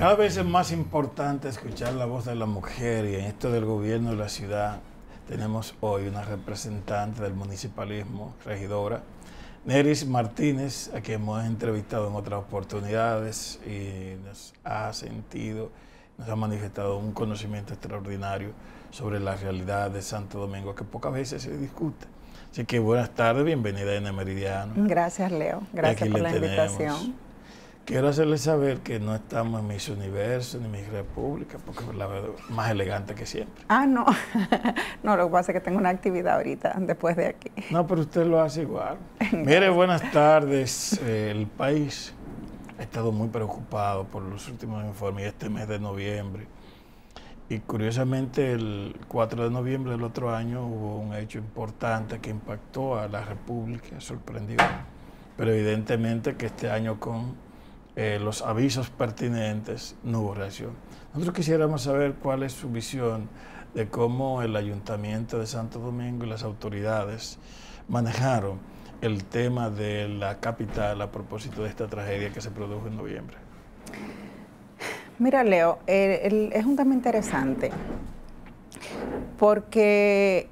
Cada vez es más importante escuchar la voz de la mujer y en esto del gobierno de la ciudad tenemos hoy una representante del municipalismo, regidora, Neris Martínez, a quien hemos entrevistado en otras oportunidades y nos ha sentido, nos ha manifestado un conocimiento extraordinario sobre la realidad de Santo Domingo que pocas veces se discute. Así que buenas tardes, bienvenida a Meridiano. Gracias, Leo. Gracias por la invitación Quiero hacerles saber que no estamos en mis Universo ni mi República, porque es la más elegante que siempre. Ah, no. no, lo que pasa es que tengo una actividad ahorita, después de aquí. No, pero usted lo hace igual. Mire, buenas tardes. Eh, el país ha estado muy preocupado por los últimos informes este mes de noviembre. Y curiosamente, el 4 de noviembre del otro año hubo un hecho importante que impactó a la República, sorprendió. Pero evidentemente que este año con eh, los avisos pertinentes, no hubo reacción. Nosotros quisiéramos saber cuál es su visión de cómo el ayuntamiento de Santo Domingo y las autoridades manejaron el tema de la capital a propósito de esta tragedia que se produjo en noviembre. Mira, Leo, es un tema interesante porque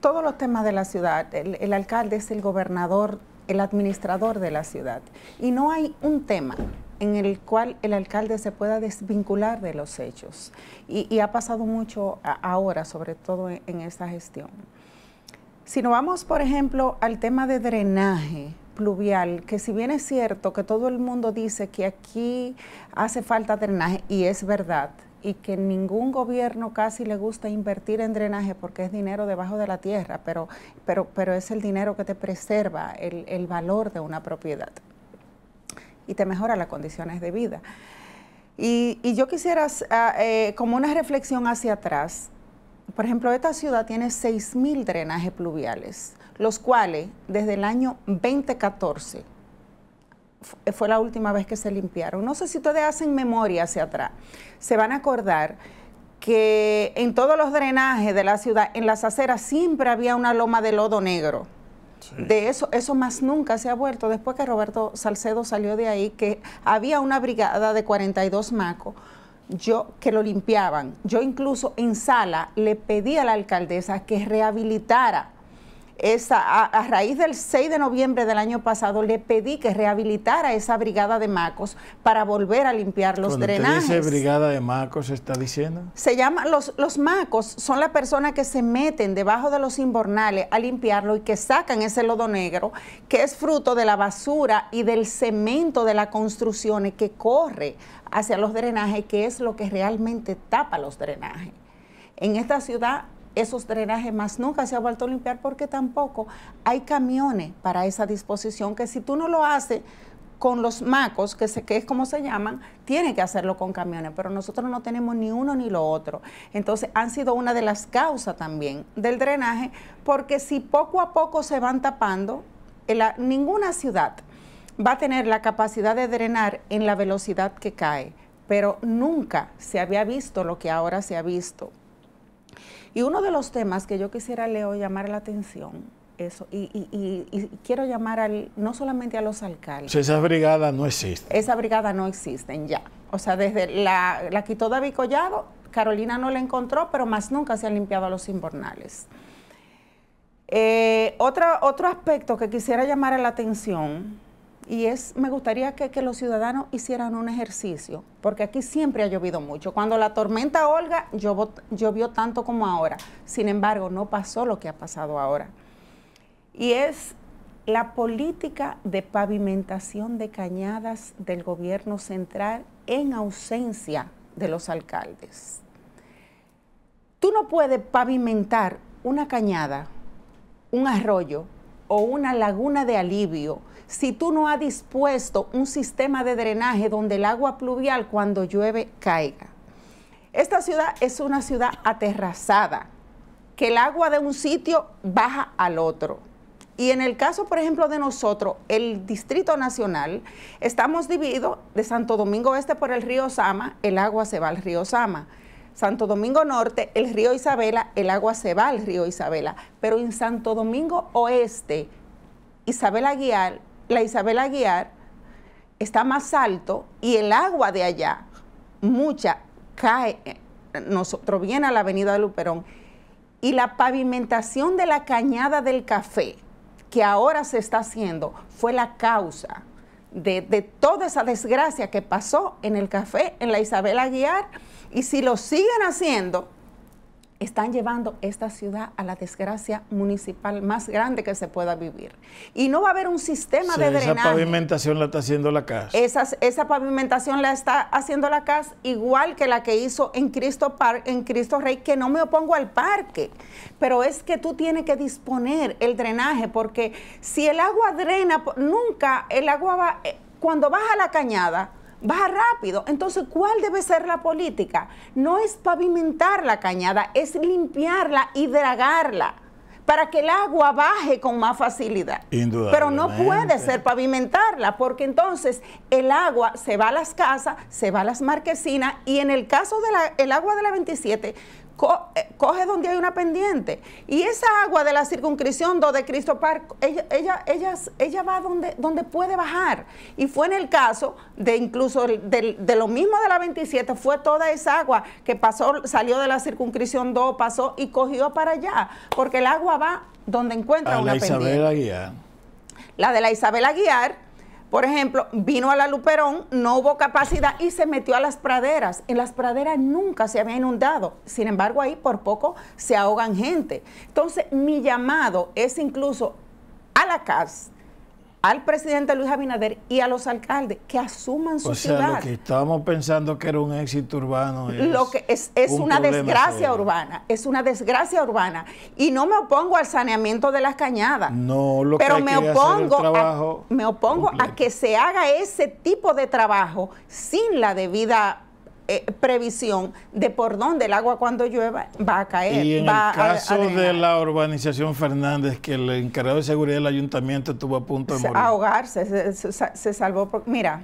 todos los temas de la ciudad, el alcalde es el gobernador el administrador de la ciudad. Y no hay un tema en el cual el alcalde se pueda desvincular de los hechos. Y, ha pasado mucho ahora, sobre todo en, en, esta gestión. Si nos vamos, por ejemplo, al tema de drenaje pluvial, que si bien es cierto que todo el mundo dice que aquí hace falta drenaje, y es verdad, y que ningún gobierno casi le gusta invertir en drenaje porque es dinero debajo de la tierra, pero, pero, pero es el dinero que te preserva el, valor de una propiedad y te mejora las condiciones de vida. Y, yo quisiera, ah, eh, como una reflexión hacia atrás, por ejemplo, esta ciudad tiene 6.000 drenajes pluviales, los cuales desde el año 2014 fue la última vez que se limpiaron. No sé si ustedes hacen memoria hacia atrás. Se van a acordar que en todos los drenajes de la ciudad, en las aceras, siempre había una loma de lodo negro. De eso, eso más nunca se ha vuelto. Después que Roberto Salcedo salió de ahí, que había una brigada de 42 macos yo que lo limpiaban. Yo incluso en sala le pedí a la alcaldesa que rehabilitara esa, a, raíz del 6 de noviembre del año pasado, le pedí que rehabilitara esa brigada de macos para volver a limpiar los drenajes. ¿Qué brigada de macos está diciendo? Se llama, los, los macos son las persona que se meten debajo de los inbornales a limpiarlo y que sacan ese lodo negro, que es fruto de la basura y del cemento de las construcciones que corre hacia los drenajes, que es lo que realmente tapa los drenajes. En esta ciudad esos drenajes más nunca se ha vuelto a limpiar porque tampoco hay camiones para esa disposición que si tú no lo haces con los macos, que, que es como se llaman, tiene que hacerlo con camiones, pero nosotros no tenemos ni uno ni lo otro. Entonces han sido una de las causas también del drenaje, porque si poco a poco se van tapando, ninguna ciudad va a tener la capacidad de drenar en la velocidad que cae, pero nunca se había visto lo que ahora se ha visto. Y uno de los temas que yo quisiera, Leo, llamar la atención, eso, y, quiero llamar al, no solamente a los alcaldes. Esa brigada no existe. Esa brigada no existen ya. O sea, desde la, la quitó David Collado, Carolina no la encontró, pero más nunca se han limpiado a los inbornales. Eh, otro, otro aspecto que quisiera llamar la atención y es, me gustaría que, los ciudadanos hicieran un ejercicio, porque aquí siempre ha llovido mucho. Cuando la tormenta Olga llovió tanto como ahora, sin embargo no pasó lo que ha pasado ahora. Y es la política de pavimentación de cañadas del gobierno central en ausencia de los alcaldes. Tú no puedes pavimentar una cañada, un arroyo o una laguna de alivio si tú no has dispuesto un sistema de drenaje donde el agua pluvial cuando llueve caiga. Esta ciudad es una ciudad aterrazada, que el agua de un sitio baja al otro. Y en el caso, por ejemplo, de nosotros, el Distrito Nacional, estamos divididos de Santo Domingo Este por el río Sama, el agua se va al río Sama. Santo Domingo Norte, el río Isabela, el agua se va al río Isabela. Pero en Santo Domingo Oeste, Isabela Guial la Isabel Aguiar está más alto y el agua de allá, mucha, cae, nosotros viene a la avenida de Luperón. Y la pavimentación de la cañada del café, que ahora se está haciendo, fue la causa de, de, toda esa desgracia que pasó en el café, en la Isabel Aguiar. Y si lo siguen haciendo, están llevando esta ciudad a la desgracia municipal más grande que se pueda vivir. Y no va a haber un sistema de drenaje. Esa pavimentación la está haciendo la CAS. esa pavimentación la está haciendo la CAS, igual que la que hizo en Cristo, Park, en Cristo Rey, que no me opongo al parque. Pero es que tú tienes que disponer el drenaje, porque si el agua drena, nunca el agua va eh, cuando baja la cañada, va rápido. Entonces, ¿cuál debe ser la política? No es pavimentar la cañada, es limpiarla y dragarla para que el agua baje con más facilidad. Pero no puede ser pavimentarla, porque entonces el agua se va a las casas, se va a las marquesinas, y en el caso del agua de la 27, eh, coge donde hay una pendiente. Y esa agua de la circunscripción donde Cristo Park, ella, ella, ella, va donde, donde puede bajar. Y fue en el caso de incluso de, lo mismo de la 27, fue toda esa agua que pasó, salió de la circunscripción 2, pasó y cogió para allá, porque el agua va donde encuentra una la pendiente. La de la Isabel Aguiar por ejemplo, vino a la Luperón, no hubo capacidad y se metió a las praderas. En las praderas nunca se había inundado. Sin embargo, ahí por poco se ahogan gente. Entonces, mi llamado es incluso a la CAS, al presidente Luis Abinader y a los alcaldes que asuman su o sea, Lo que estábamos pensando que era un éxito urbano. Es lo que es, una desgracia urbana, es una desgracia urbana. Y no me opongo al saneamiento de las cañadas. No, lo que me opongo hacer trabajo me opongo a que se haga ese tipo de trabajo sin la debida eh, previsión de por dónde el agua cuando llueva va a caer. Y en el caso de la urbanización Fernández, que el encargado de seguridad del ayuntamiento estuvo a punto de morir. Ahogarse, se, salvó. mira,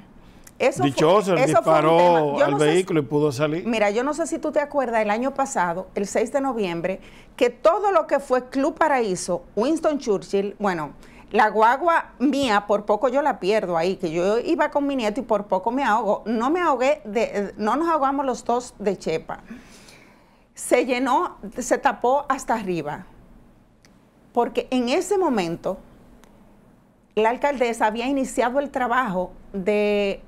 eso Dichoso, fue, disparó al vehículo y pudo salir. Mira, yo no sé si tú te acuerdas el año pasado, el 6 de noviembre, que todo lo que fue Club Paraíso, Winston Churchill, bueno, la guagua mía, por poco yo la pierdo ahí, que yo iba con mi nieto y por poco me ahogo. No me ahogué, eh, no nos ahogamos los dos de chepa. Se llenó, se tapó hasta arriba. Porque en ese momento la alcaldesa había iniciado el trabajo de,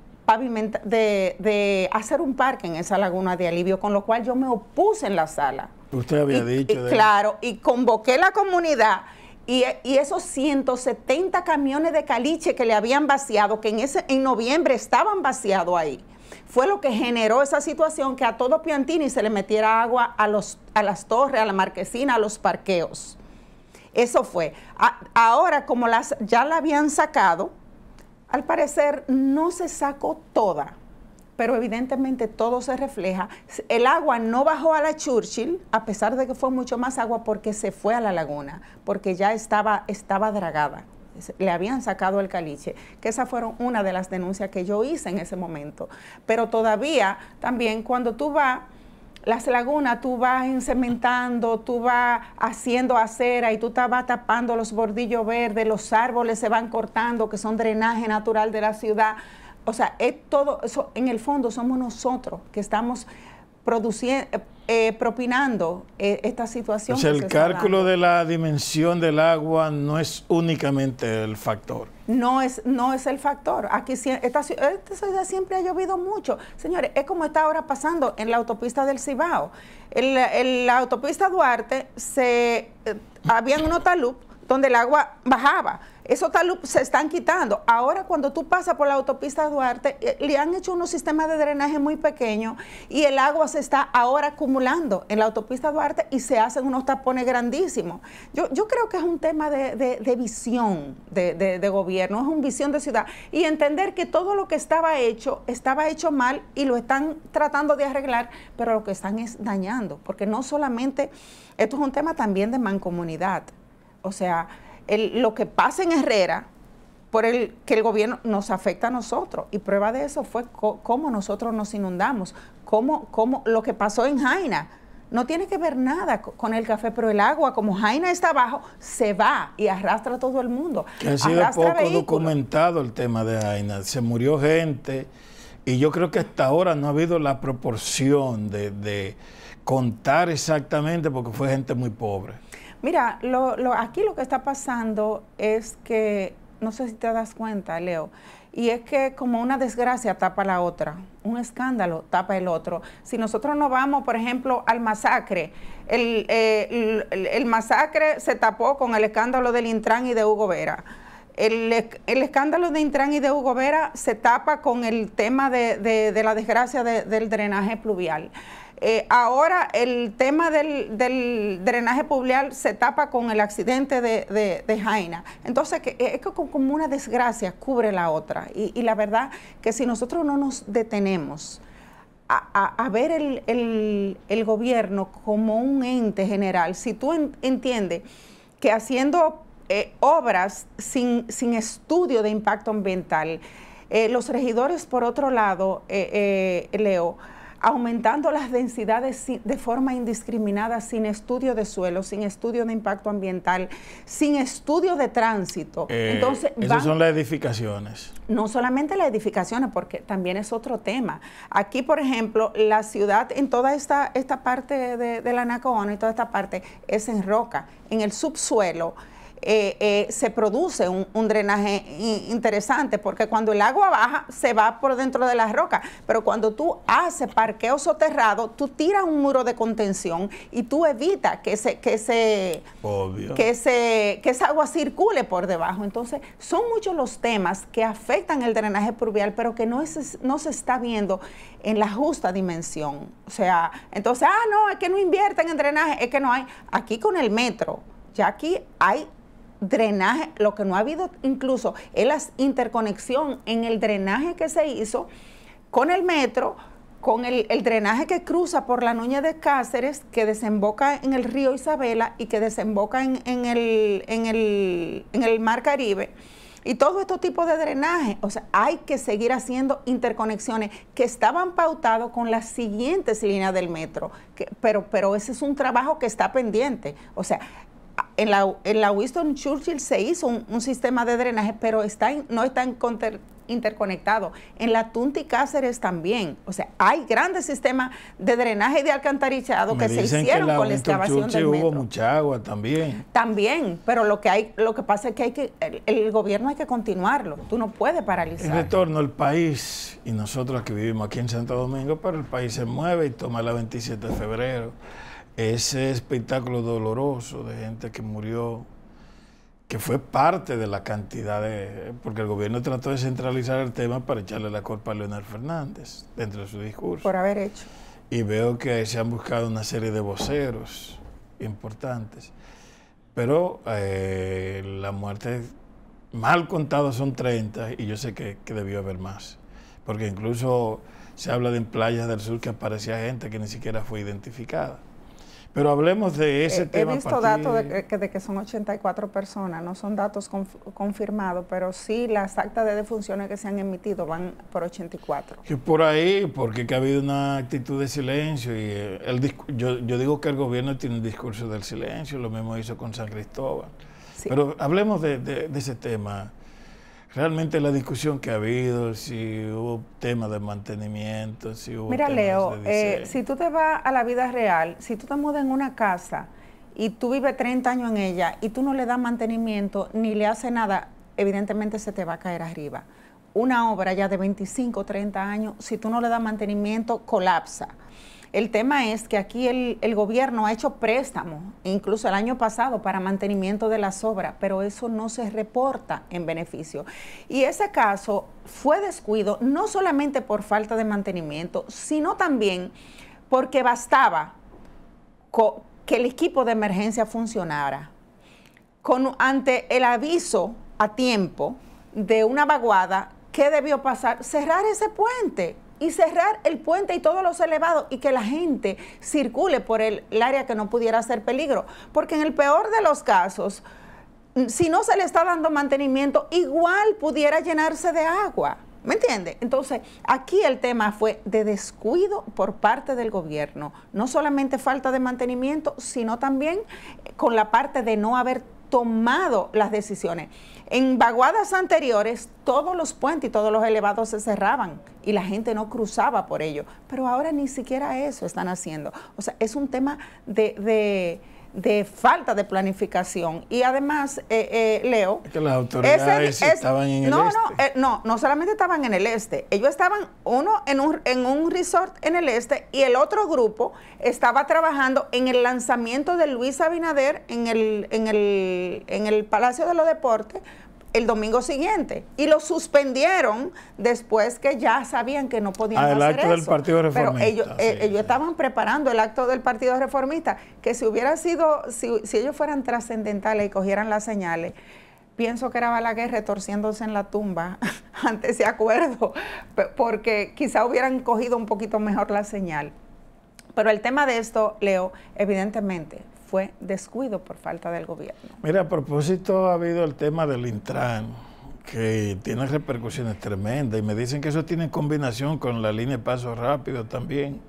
de, hacer un parque en esa laguna de alivio, con lo cual yo me opuse en la sala. Usted había dicho. Claro, y convoqué la comunidad y, esos 170 camiones de caliche que le habían vaciado, que en, ese, en noviembre estaban vaciados ahí, fue lo que generó esa situación que a todo Piantini se le metiera agua a, los, a las torres, a la marquesina, a los parqueos. Eso fue. ahora, como las, ya la habían sacado, al parecer no se sacó toda pero evidentemente todo se refleja. El agua no bajó a la Churchill, a pesar de que fue mucho más agua, porque se fue a la laguna, porque ya estaba, estaba dragada. Le habían sacado el caliche, que esa fueron una de las denuncias que yo hice en ese momento. Pero todavía, también cuando tú vas las lagunas, tú vas cementando, tú vas haciendo acera y tú te vas tapando los bordillos verdes, los árboles se van cortando, que son drenaje natural de la ciudad. O sea, es todo, eso, en el fondo somos nosotros que estamos produciendo, eh, eh, propinando eh, esta situación. O sea, el cálculo de la dimensión del agua no es únicamente el factor. No es, no es el factor. Aquí esta, siempre ha llovido mucho. Señores, es como está ahora pasando en la autopista del Cibao. En la, autopista Duarte se habían unos talud donde el agua bajaba esos se están quitando. Ahora cuando tú pasas por la autopista Duarte, eh, le han hecho unos sistemas de drenaje muy pequeños y el agua se está ahora acumulando en la autopista Duarte y se hacen unos tapones grandísimos. Yo, yo creo que es un tema de, visión de, de, gobierno, es un visión de ciudad y entender que todo lo que estaba hecho estaba hecho mal y lo están tratando de arreglar, pero lo que están es dañando, porque no solamente, esto es un tema también de mancomunidad. O sea, lo que pasa en Herrera, por el que el gobierno nos afecta a nosotros. Y prueba de eso fue cómo nosotros nos inundamos, cómo, lo que pasó en Jaina. No tiene que ver nada con el café, pero el agua, como Jaina está abajo, se va y arrastra a todo el mundo. ha sido poco documentado el tema de Jaina. Se murió gente y yo creo que hasta ahora no ha habido la proporción de contar exactamente porque fue gente muy pobre. Mira, lo, aquí lo que está pasando es que, no sé si te das cuenta, Leo, y es que como una desgracia tapa la otra, un escándalo tapa el otro. Si nosotros no vamos, por ejemplo, al masacre, el, eh, masacre se tapó con el escándalo del Intran y de Hugo Vera. El, escándalo de Intran y de Hugo Vera se tapa con el tema de, la desgracia del drenaje pluvial. Eh, ahora el tema del, drenaje pluvial se tapa con el accidente de, Jaina. Entonces eh, es como una desgracia cubre la otra. Y, la verdad que si nosotros no nos detenemos a, ver el, gobierno como un ente general, si tú entiendes que haciendo eh, obras sin, estudio de impacto ambiental, los regidores, por otro lado, Leo, aumentando las densidades de forma indiscriminada, sin estudio de suelo, sin estudio de impacto ambiental, sin estudio de tránsito. Eh, Entonces, esas son las edificaciones. No solamente las edificaciones, porque también es otro tema. Aquí, por ejemplo, la ciudad en toda esta, esta parte de, la Anacona y toda esta parte es en roca, en el subsuelo eh, eh, se produce un, drenaje interesante, porque cuando el agua baja, se va por dentro de las rocas, pero cuando tú haces parqueo soterrado, tú tiras un muro de contención y tú evitas que se, que se, que se, que esa agua circule por debajo. Entonces, son muchos los temas que afectan el drenaje pluvial, pero que no, es, no se está viendo en la justa dimensión. O sea, entonces, ah, no, es que no invierten en drenaje, es que no hay. Aquí con el metro, ya aquí hay drenaje, lo que no ha habido incluso es la interconexión en el drenaje que se hizo con el metro, con el, drenaje que cruza por la Nuña de Cáceres, que desemboca en el río Isabela y que desemboca en, el, en, el, mar Caribe. Y todo este tipo de drenaje, o sea, hay que seguir haciendo interconexiones que estaban pautados con las siguientes líneas del metro, pero, pero ese es un trabajo que está pendiente. O sea, en la, en la Winston Churchill se hizo un, sistema de drenaje, pero está no está interconectado. En la Tunti Cáceres también. O sea, hay grandes sistemas de drenaje y de alcantarillado que se hicieron con la excavación del metro. hubo mucha agua también. También, pero lo que hay, lo que pasa es que hay que el, gobierno hay que continuarlo. Tú no puedes paralizar. En retorno al país y nosotros que vivimos aquí en Santo Domingo, pero el país se mueve y toma la 27 de febrero ese espectáculo doloroso de gente que murió, que fue parte de la cantidad de... porque el gobierno trató de centralizar el tema para echarle la culpa a Leonel Fernández dentro de su discurso. Por haber hecho. Y veo que se han buscado una serie de voceros importantes. Pero eh, la muerte, mal contada son 30 y yo sé que debió haber más. Porque incluso se habla de en playas del sur que aparecía gente que ni siquiera fue identificada. Pero hablemos de ese tema. He visto datos de que, son 84 personas, no son datos confirmados, pero sí las actas de defunciones que se han emitido van por 84. Que por ahí, porque que ha habido una actitud de silencio. y eh, el, yo, digo que el gobierno tiene un discurso del silencio, lo mismo hizo con San Cristóbal. Pero hablemos de, de ese tema realmente la discusión que ha habido, si hubo temas de mantenimiento, si hubo... Mira, Leo, eh, si tú te vas a la vida real, si tú te mudas en una casa y tú vives 30 años en ella y tú no le das mantenimiento ni le haces nada, evidentemente se te va a caer arriba. Una obra ya de 25, 30 años, si tú no le das mantenimiento, colapsa. El tema es que aquí el, gobierno ha hecho préstamo, incluso el año pasado, para mantenimiento de las obras, pero eso no se reporta en beneficio. Y ese caso fue descuido no solamente por falta de mantenimiento, sino también porque bastaba que el equipo de emergencia funcionara. ante el aviso a tiempo de una vaguada, ¿qué debió pasar? Cerrar ese puente y cerrar el puente y todos los elevados y que la gente circule por el, área que no pudiera ser peligro. Porque en el peor de los casos, mm, si no se le está dando mantenimiento, igual pudiera llenarse de agua. ¿Me entiende? Entonces, aquí el tema fue de descuido por parte del gobierno. No solamente falta de mantenimiento, sino también eh, con la parte de no haber tomado las decisiones. En vaguadas anteriores, todos los puentes y todos los elevados se cerraban y la gente no cruzaba por ello. Pero ahora ni siquiera eso están haciendo. O sea, es un tema de, de de falta de planificación. Y además, eh, eh, Leo... que las autoridades estaban en no, el este. No, eh, no, no solamente estaban en el este. Ellos estaban, uno en un, en un resort en el este y el otro grupo estaba trabajando en el lanzamiento de Luis Abinader en el, en el, en el Palacio de los Deportes el domingo siguiente y lo suspendieron después que ya sabían que no podían ah, el hacer acto del Partido Reformista. Pero ellos, eh, estaban preparando el acto del Partido Reformista, que si hubiera sido, si, ellos fueran trascendentales y cogieran las señales, pienso que era Balaguer retorciéndose en la tumba ante ese acuerdo, porque quizá hubieran cogido un poquito mejor la señal. Pero el tema de esto, Leo, evidentemente, fue descuido por falta del gobierno. Mira, a propósito ha habido el tema del Intran, que tiene repercusiones tremendas, y me dicen que eso tiene combinación con la línea de paso rápido también.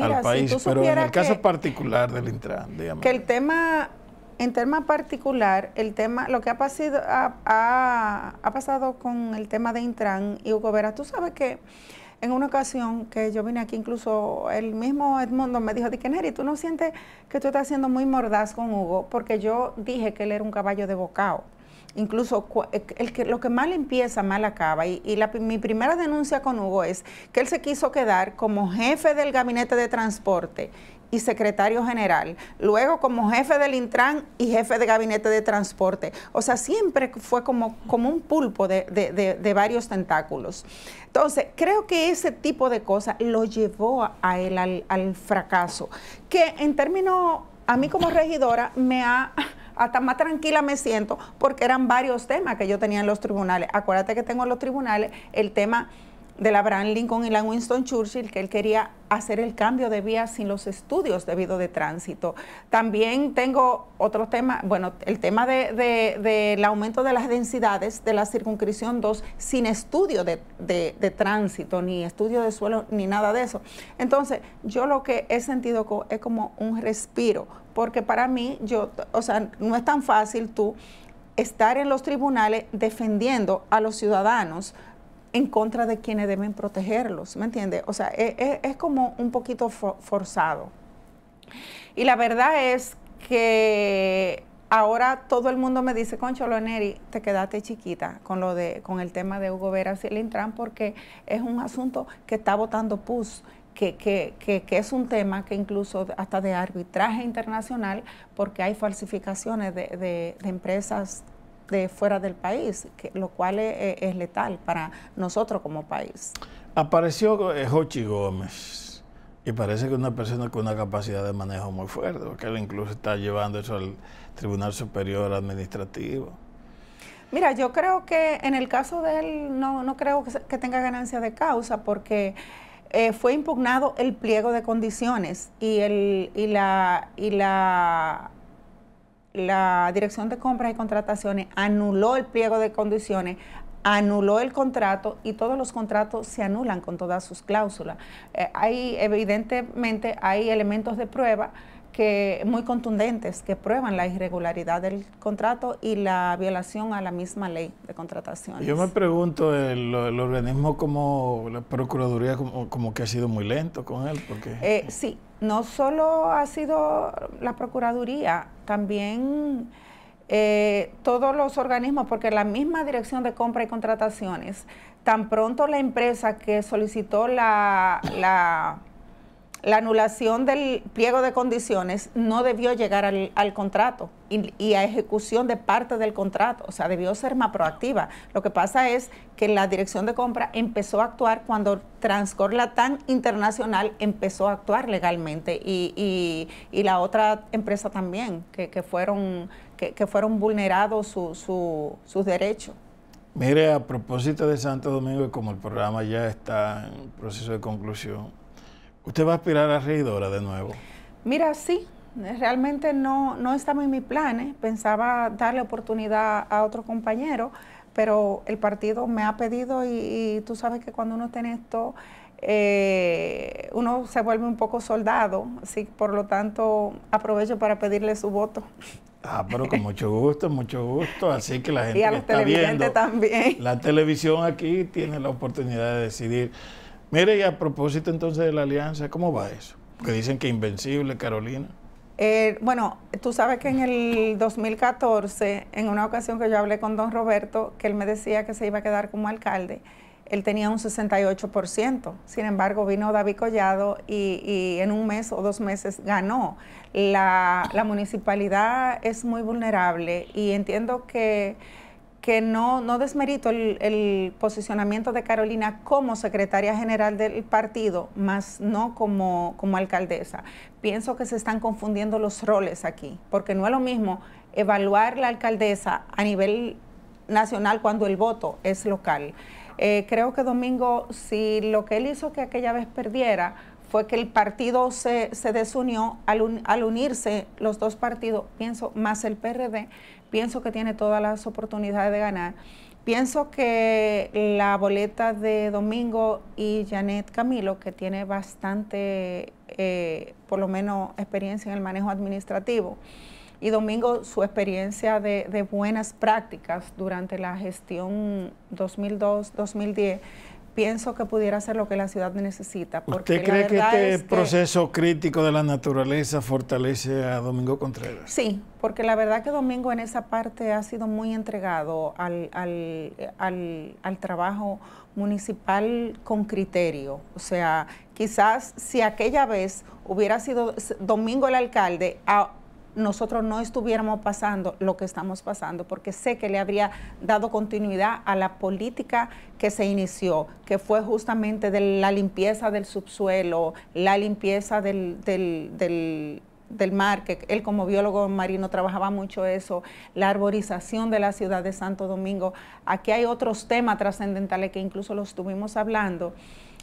al país, si pero en el caso particular del Intran, digamos. Que el tema, en tema particular, el tema, lo que ha, pasado ha, ha pasado con el tema de Intran y Hugo Vera, tú sabes que en una ocasión que yo vine aquí, incluso el mismo Edmundo me dijo, que Neri, ¿tú no sientes que tú estás siendo muy mordaz con Hugo? Porque yo dije que él era un caballo de bocado. Incluso eh, el que, lo que mal empieza, mal acaba. Y, mi primera denuncia con Hugo es que él se quiso quedar como jefe del gabinete de transporte y secretario general, luego como jefe del Intran y jefe de gabinete de transporte. O sea, siempre fue como, como un pulpo de, varios tentáculos. Entonces, creo que ese tipo de cosas lo llevó a, él al, al fracaso, que en términos, a mí como regidora me ha hasta más tranquila me siento porque eran varios temas que yo tenía en los tribunales. Acuérdate que tengo en los tribunales el tema la Abraham Lincoln y la Winston Churchill, que él quería hacer el cambio de vía sin los estudios debido de tránsito. También tengo otro tema, bueno, el tema del de, aumento de las densidades de la circunscripción 2 sin estudio de, tránsito, ni estudio de suelo, ni nada de eso. Entonces, yo lo que he sentido es como un respiro, porque para mí, yo, o sea, no es tan fácil tú estar en los tribunales defendiendo a los ciudadanos en contra de quienes deben protegerlos, ¿me entiendes? O sea, e, e, es, como un poquito forzado. Y la verdad es que ahora todo el mundo me dice, Concholo Neri, te quedaste chiquita con lo de, con el tema de Hugo Vera y el porque es un asunto que está votando PUS. Que, es un tema que incluso hasta de arbitraje internacional, porque hay falsificaciones de empresas de fuera del país, lo cual es, letal para nosotros como país. Apareció eh, Gómez y parece que es una persona con una capacidad de manejo muy fuerte, porque él incluso está llevando eso al Tribunal Superior Administrativo. Mira, yo creo que en el caso de él no, no creo que, tenga ganancia de causa porque... Eh, fue impugnado el pliego de condiciones y, el, y, la, y la la Dirección de Compras y Contrataciones anuló el pliego de condiciones anuló el contrato y todos los contratos se anulan con todas sus cláusulas. Eh, hay, evidentemente, hay elementos de prueba que muy contundentes que prueban la irregularidad del contrato y la violación a la misma ley de contrataciones. Yo me pregunto, eh, el, organismo como la Procuraduría como, como, que ha sido muy lento con él. Porque... Eh, sí, no solo ha sido la Procuraduría, también eh, todos los organismos, porque la misma Dirección de Compra y Contrataciones, tan pronto la empresa que solicitó la la anulación del pliego de condiciones no debió llegar al, contrato y, a ejecución de parte del contrato, o sea, debió ser más proactiva. Lo que pasa es que la dirección de compra empezó a actuar cuando Transcor Latam Internacional empezó a actuar legalmente y, la otra empresa también, que, fueron, que, fueron vulnerados sus derechos. Mire, a propósito de Santo Domingo, como el programa ya está en proceso de conclusión, ¿Usted va a aspirar a regidora de nuevo? Mira, sí, realmente no, no estaba en mis planes, Pensaba darle oportunidad a otro compañero, pero el partido me ha pedido y, tú sabes que cuando uno tiene esto, eh, uno se vuelve un poco soldado, así por lo tanto aprovecho para pedirle su voto. Ah, pero con mucho gusto, mucho gusto. Así que la gente y a los también. la televisión aquí tiene la oportunidad de decidir. Mire, y a propósito entonces de la alianza, ¿cómo va eso? Que dicen que invencible, Carolina. Eh, bueno, tú sabes que en el 2014, en una ocasión que yo hablé con don Roberto, que él me decía que se iba a quedar como alcalde, él tenía un 68%. Sin embargo, vino David Collado y, en un mes o dos meses ganó. La, la municipalidad es muy vulnerable y entiendo que que no, desmerito el, posicionamiento de Carolina como secretaria general del partido, más no como, alcaldesa. Pienso que se están confundiendo los roles aquí, porque no es lo mismo evaluar la alcaldesa a nivel nacional cuando el voto es local. Eh, creo que Domingo, si lo que él hizo que aquella vez perdiera fue que el partido se, desunió al, unirse los dos partidos, pienso, más el PRD, pienso que tiene todas las oportunidades de ganar. Pienso que la boleta de Domingo y Janet Camilo, que tiene bastante, eh, por lo menos, experiencia en el manejo administrativo, y Domingo su experiencia de buenas prácticas durante la gestión 2002-2010, pienso que pudiera ser lo que la ciudad necesita. Porque ¿Usted cree que este proceso crítico de la naturaleza fortalece a Domingo Contreras? Sí, porque la verdad que Domingo en esa parte ha sido muy entregado al, al, al, al trabajo municipal con criterio. O sea, quizás si aquella vez hubiera sido Domingo el alcalde, a, nosotros no estuviéramos pasando lo que estamos pasando, porque sé que le habría dado continuidad a la política que se inició, que fue justamente de la limpieza del subsuelo, la limpieza del, mar, que él como biólogo marino trabajaba mucho eso, la arborización de la ciudad de Santo Domingo. Aquí hay otros temas trascendentales que incluso los estuvimos hablando,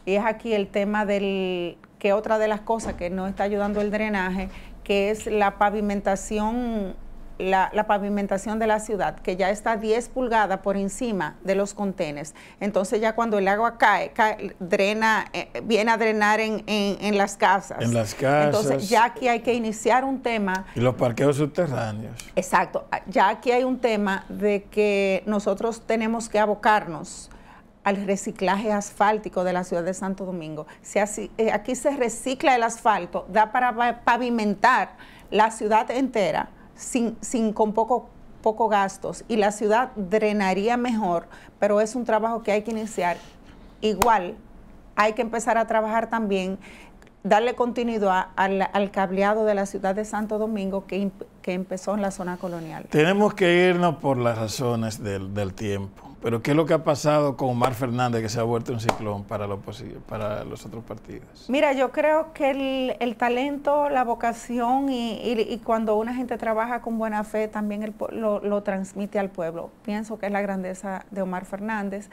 y es aquí el tema del que otra de las cosas que no está ayudando el drenaje que es la pavimentación, la, pavimentación de la ciudad, que ya está 10 pulgadas por encima de los contenes. Entonces ya cuando el agua cae, drena, eh, viene a drenar en, en, las casas. En las casas. Entonces ya aquí hay que iniciar un tema. Y los parqueos subterráneos. Exacto. Ya aquí hay un tema de que nosotros tenemos que abocarnos al reciclaje asfáltico de la ciudad de Santo Domingo. Si eh, aquí se recicla el asfalto, da para pavimentar la ciudad entera sin, sin con poco, poco gastos y la ciudad drenaría mejor, pero es un trabajo que hay que iniciar. Igual, hay que empezar a trabajar también, darle continuidad al, cableado de la ciudad de Santo Domingo que, que, empezó en la zona colonial. Tenemos que irnos por las razones del, del tiempo. Pero ¿qué es lo que ha pasado con Omar Fernández que se ha vuelto un ciclón para, lo para los otros partidos? Mira, yo creo que el, el talento, la vocación y, y, cuando una gente trabaja con buena fe también lo, lo transmite al pueblo. Pienso que es la grandeza de Omar Fernández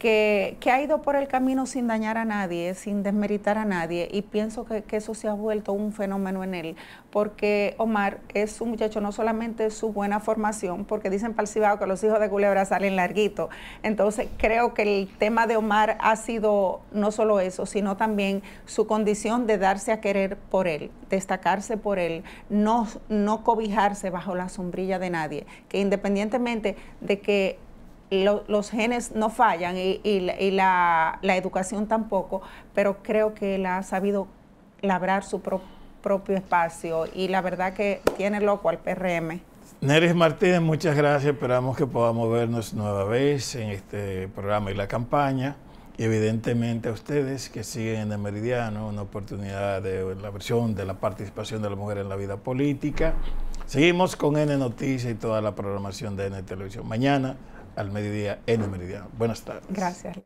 que, ha ido por el camino sin dañar a nadie, sin desmeritar a nadie, y pienso que, eso se ha vuelto un fenómeno en él, porque Omar es un muchacho, no solamente su buena formación, porque dicen Cibao que los hijos de Gulebra salen larguitos, entonces creo que el tema de Omar ha sido no solo eso, sino también su condición de darse a querer por él, destacarse por él, no, no cobijarse bajo la sombrilla de nadie, que independientemente de que los genes no fallan y, la, educación tampoco, pero creo que él ha sabido labrar su propio espacio y la verdad que tiene loco al PRM. Neris Martínez, muchas gracias. Esperamos que podamos vernos nueva vez en este programa y la campaña. Y evidentemente a ustedes que siguen en el Meridiano, una oportunidad de la versión de la participación de la mujer en la vida política. Seguimos con N Noticias y toda la programación de N Televisión. Mañana al mediodía en el meridiano. Buenas tardes. Gracias.